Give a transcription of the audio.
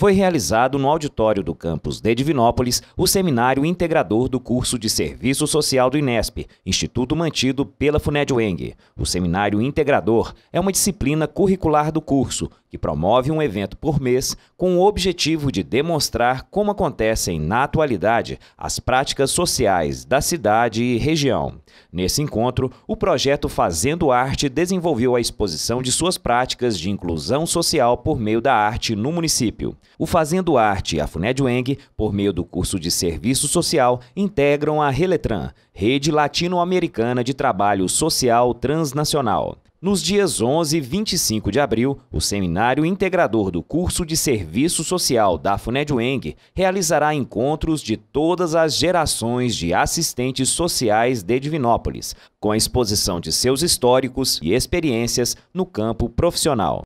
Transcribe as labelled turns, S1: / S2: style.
S1: foi realizado no auditório do campus de Divinópolis o seminário integrador do curso de Serviço Social do INESP, instituto mantido pela Funedueng. O seminário integrador é uma disciplina curricular do curso, que promove um evento por mês com o objetivo de demonstrar como acontecem na atualidade as práticas sociais da cidade e região. Nesse encontro, o projeto Fazendo Arte desenvolveu a exposição de suas práticas de inclusão social por meio da arte no município. O Fazendo Arte e a FUNED Weng, por meio do curso de Serviço Social, integram a Reletran, Rede Latino-Americana de Trabalho Social Transnacional. Nos dias 11 e 25 de abril, o seminário integrador do curso de serviço social da FUNEDWENG realizará encontros de todas as gerações de assistentes sociais de Divinópolis, com a exposição de seus históricos e experiências no campo profissional.